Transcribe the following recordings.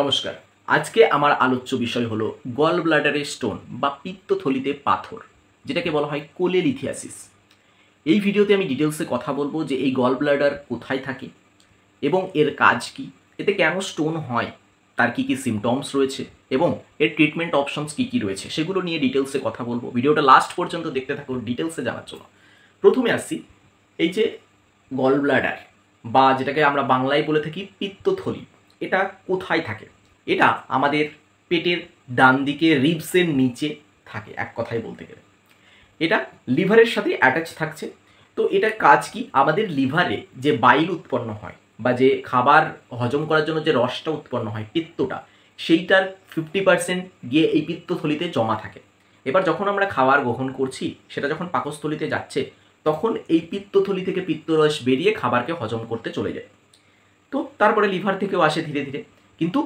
নমস্কার আজকে আমার আলোচ্য বিষয় হলো গল ব্লাডারের স্টোন বা পিত্তথলিতে পাথর যেটাকে বলা হয় কোলেলিথিয়াসিস এই ভিডিওতে আমি ডিটেলসে কথা বলবো যে এই গল ব্লাডার কোথায় থাকে এবং এর কাজ কি এতে কেন স্টোন হয় তার কি কি সিমটমস রয়েছে এবং এর ট্রিটমেন্ট অপশনস কি কি রয়েছে সেগুলো নিয়ে ডিটেলসে কথা বলবো ভিডিওটা লাস্ট পর্যন্ত দেখতে থাকুন ডিটেলসে জানার জন্য প্রথমে আসছি এই যে গল ব্লাডার বা যেটাকে আমরা বাংলায় বলে থাকি পিত্তথলি এটা কোথায় থাকে এটা আমাদের পেটের ডান দিকে রিবসের নিচে থাকে এক কথায় বলতে গেলে এটা লিভারের সাথে অ্যাটাচ থাকছে তো এটার কাজ কি আমাদের লিভারে যে বাইল উৎপন্ন হয় বা যে খাবার হজম করার জন্য যে রসটা উৎপন্ন হয় পিত্তটা সেইটার ফিফটি পার্সেন্ট গিয়ে এই পিত্তথলিতে জমা থাকে এবার যখন আমরা খাবার গ্রহণ করছি সেটা যখন পাকস্থলিতে যাচ্ছে তখন এই পিত্তথলি থেকে পিত্তরস বেরিয়ে খাবারকে হজম করতে চলে যায় তো তারপরে লিভার থেকেও আসে ধীরে ধীরে কিন্তু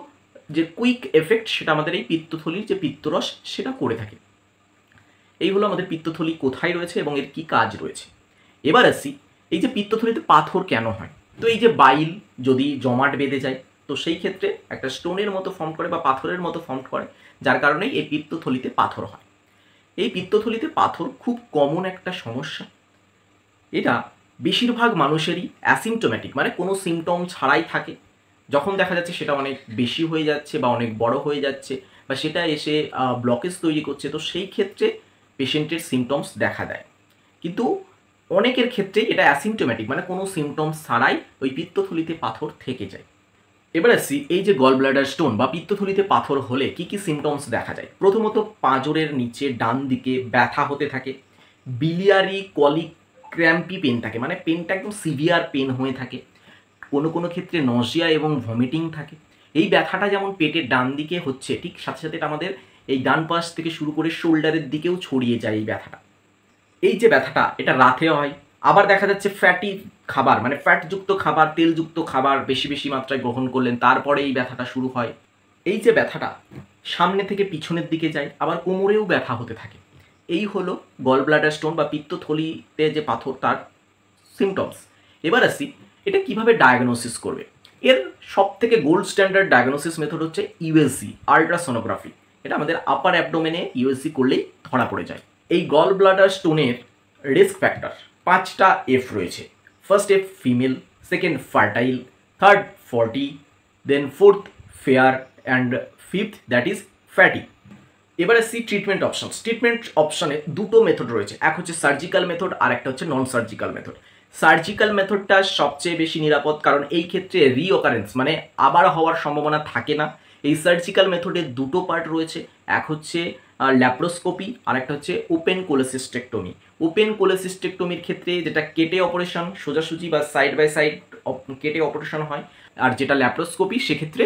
যে কুইক এফেক্ট সেটা আমাদের এই পিত্তথলির যে পিত্তরস সেটা করে থাকে এই হলো আমাদের পিত্তথলি কোথায় রয়েছে এবং এর কি কাজ রয়েছে এবার আসি এই যে পিত্তথলিতে পাথর কেন হয় তো এই যে বাইল যদি জমাট বেঁধে যায় তো সেই ক্ষেত্রে একটা স্টোনের মতো ফর্ম করে বা পাথরের মতো ফর্ম করে যার কারণেই এই পিত্তথলিতে পাথর হয় এই পিত্তথলিতে পাথর খুব কমন একটা সমস্যা এটা বেশিরভাগ মানুষেরই অ্যাসিমটোম্যাটিক মানে কোনো সিমটম ছাড়াই থাকে যখন দেখা যাচ্ছে সেটা অনেক বেশি হয়ে যাচ্ছে বা অনেক বড় হয়ে যাচ্ছে বা সেটা এসে ব্লকেজ তৈরি করছে তো সেই ক্ষেত্রে পেশেন্টের সিমটমস দেখা দেয় কিন্তু অনেকের ক্ষেত্রে এটা অ্যাসিমটোম্যাটিক মানে কোনো সিমটমস ছাড়াই ওই পিত্তথলিতে পাথর থেকে যায় এবার আসছি এই যে গল ব্লাডার স্টোন বা পিত্তথলিতে পাথর হলে কি কি সিমটমস দেখা যায় প্রথমত পাঁজরের নিচে ডান দিকে ব্যথা হতে থাকে বিলিয়ারি কলিক ক্র্যাম্পি পেন থাকে মানে পেনটা একদম সিভিয়ার পেন হয়ে থাকে কোনো কোনো ক্ষেত্রে নজিয়া এবং ভমিটিং থাকে এই ব্যথাটা যেমন পেটের ডান দিকে হচ্ছে ঠিক সাথে সাথে এটা আমাদের এই ডান পাশ থেকে শুরু করে শোল্ডারের দিকেও ছড়িয়ে যায় এই ব্যথাটা এই যে ব্যথাটা এটা রাতে হয় আবার দেখা যাচ্ছে ফ্যাটি খাবার মানে ফ্যাটযুক্ত খাবার তেলযুক্ত খাবার বেশি বেশি মাত্রায় গ্রহণ করলেন তারপরে এই ব্যথাটা শুরু হয় এই যে ব্যথাটা সামনে থেকে পিছনের দিকে যায় আবার কোমরেও ব্যথা হতে থাকে এই হলো গল ব্লাডার স্টোন বা পিত্তথলিতে যে পাথর তার সিমটমস এবার আসি এটা কিভাবে ডায়াগনোসিস করবে এর সব থেকে গোল্ড স্ট্যান্ডার্ড ডায়াগনোসিস মেথড হচ্ছে ইউএসি আলট্রাসোনোগ্রাফি এটা আমাদের আপার অ্যাবডোমেনে ইউএসি করলেই ধরা পড়ে যায় এই গল ব্লাডার স্টোনের রিস্ক ফ্যাক্টর পাঁচটা এফ রয়েছে first F female second fertile third forty then fourth fair and fifth that is fatty এবারে সি ট্রিটমেন্ট অপশন ট্রিটমেন্ট অপশানে দুটো মেথড রয়েছে এক হচ্ছে সার্জিক্যাল মেথড আর একটা হচ্ছে নন সার্জিক্যাল মেথড সার্জিক্যাল মেথডটা সবচেয়ে বেশি নিরাপদ কারণ এই ক্ষেত্রে রিওকারেন্স মানে আবার হওয়ার সম্ভাবনা থাকে না এই সার্জিক্যাল মেথডে দুটো পার্ট রয়েছে এক হচ্ছে ল্যাপ্রোস্কোপি আর একটা হচ্ছে ওপেন কোলেসিস্টেকটমি ওপেন কোলেসিস্টেকটমির ক্ষেত্রে যেটা কেটে অপারেশন সোজাসুজি বা সাইড বাই সাইড কেটে অপারেশন হয় আর যেটা ল্যাপ্রোস্কোপি সেক্ষেত্রে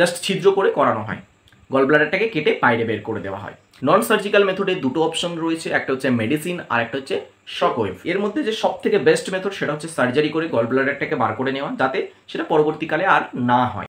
জাস্ট ছিদ্র করে করানো হয় গল ব্লাডারটাকে কেটে বাইরে বের করে দেওয়া হয় নন সার্জিক্যাল মেথডে দুটো অপশন রয়েছে একটা হচ্ছে মেডিসিন আর একটা হচ্ছে শকওয়েভ এর মধ্যে যে সব থেকে বেস্ট মেথড সেটা হচ্ছে সার্জারি করে গল ব্লাডারটাকে বার করে নেওয়া যাতে সেটা পরবর্তীকালে আর না হয়